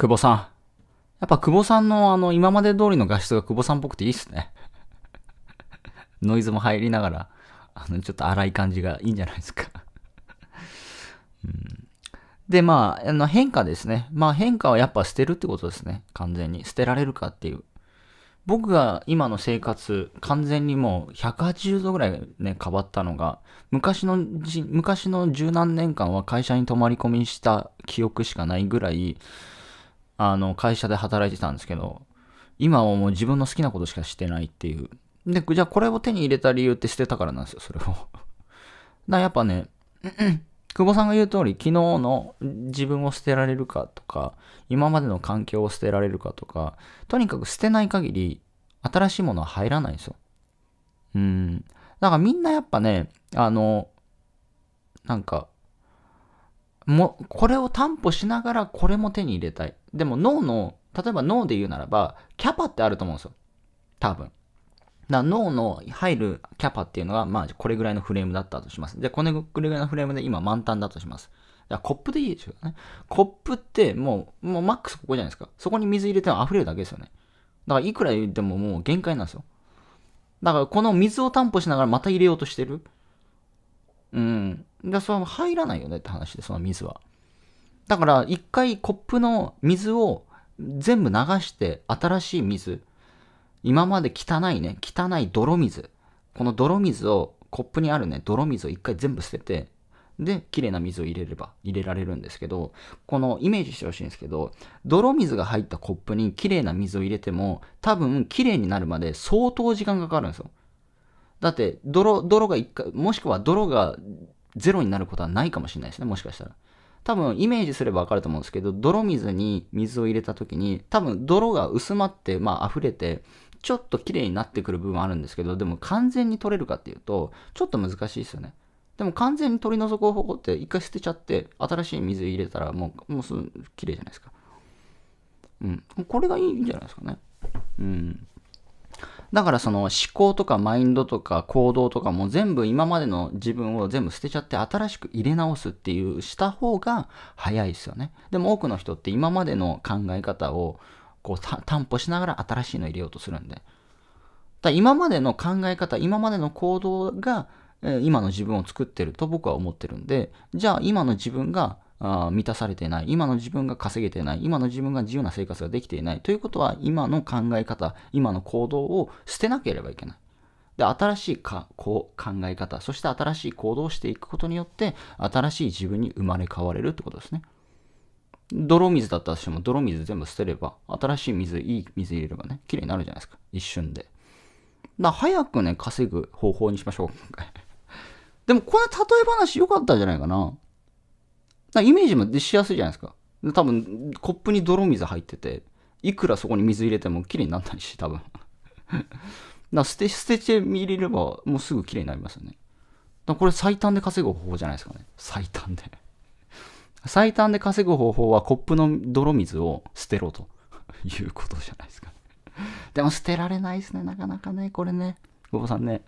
久保さん。やっぱ久保さんのあの、今まで通りの画質が久保さんっぽくていいっすね。ノイズも入りながら、あの、ちょっと荒い感じがいいんじゃないですかうん。で、まあ、あの変化ですね。まあ変化はやっぱ捨てるってことですね。完全に。捨てられるかっていう。僕が今の生活、完全にもう180度ぐらいね、変わったのが、昔の、昔の十何年間は会社に泊まり込みした記憶しかないぐらい、あの、会社で働いてたんですけど、今はもう自分の好きなことしかしてないっていう。で、じゃあこれを手に入れた理由って捨てたからなんですよ、それを。だからやっぱね、久保さんが言う通り、昨日の自分を捨てられるかとか、今までの環境を捨てられるかとか、とにかく捨てない限り、新しいものは入らないんですよ。うん。だからみんなやっぱね、あの、なんか、も、これを担保しながらこれも手に入れたい。でも脳の、例えば脳で言うならば、キャパってあると思うんですよ。多分。だ脳の入るキャパっていうのが、まあ、これぐらいのフレームだったとします。で、これぐらいのフレームで今満タンだとします。コップでいいでしょね。コップってもう、もうマックスここじゃないですか。そこに水入れても溢れるだけですよね。だから、いくら入れてももう限界なんですよ。だから、この水を担保しながらまた入れようとしてる。うん。だから、それは入らないよねって話で、その水は。だから一回コップの水を全部流して新しい水今まで汚いね汚い泥水この泥水をコップにあるね泥水を一回全部捨ててで綺麗な水を入れれば入れられるんですけどこのイメージしてほしいんですけど泥水が入ったコップに綺麗な水を入れても多分綺麗になるまで相当時間がかかるんですよだって泥泥が一回もしくは泥がゼロになることはないかもしれないですねもしかしたら多分イメージすればわかると思うんですけど、泥水に水を入れた時に、多分泥が薄まって、まあ溢れて、ちょっと綺麗になってくる部分あるんですけど、でも完全に取れるかっていうと、ちょっと難しいですよね。でも完全に取り除く方法って一回捨てちゃって、新しい水入れたらもう、もうすぐ綺麗じゃないですか。うん。これがいいんじゃないですかね。うん。だからその思考とかマインドとか行動とかも全部今までの自分を全部捨てちゃって新しく入れ直すっていうした方が早いですよね。でも多くの人って今までの考え方をこう担保しながら新しいの入れようとするんで。だ今までの考え方、今までの行動が今の自分を作ってると僕は思ってるんで、じゃあ今の自分があ満たされてない、今の自分が稼げてない、今の自分が自由な生活ができていないということは、今の考え方、今の行動を捨てなければいけない。で、新しいかこう考え方、そして新しい行動をしていくことによって、新しい自分に生まれ変われるってことですね。泥水だったとしても、泥水全部捨てれば、新しい水、いい水入れればね、綺麗になるじゃないですか。一瞬で。だ早くね、稼ぐ方法にしましょう、でも、これ例え話良かったんじゃないかな。イメージもしやすいじゃないですか。多分、コップに泥水入ってて、いくらそこに水入れても綺麗にならないし、多分。だ 捨て、捨てて見れれば、もうすぐ綺麗になりますよね。だこれ最短で稼ぐ方法じゃないですかね。最短で。最短で稼ぐ方法はコップの泥水を捨てろと いうことじゃないですか、ね。でも捨てられないですね、なかなかね、これね。ごぼさんね。